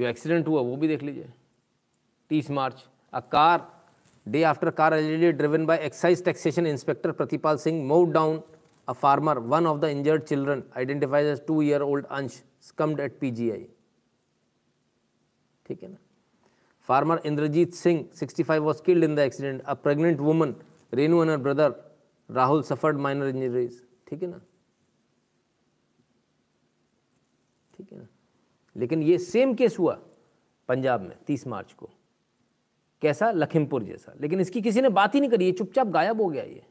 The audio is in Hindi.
जो एक्सीडेंट हुआ वो भी देख लीजिए तीस March a car day after car allegedly driven by excise taxation inspector Pratipal Singh mowed down a farmer one of the injured children identifies as two year old Ansh succumbed at P G I ठीक है ना farmer Inderjit Singh sixty five was killed in the accident a pregnant woman Renu and her brother Rahul suffered minor injuries ठीक है ना ठीक है ना लेकिन ये सेम केस हुआ पंजाब में तीस मार्च को कैसा लखीमपुर जैसा लेकिन इसकी किसी ने बात ही नहीं करी ये चुपचाप गायब हो गया ये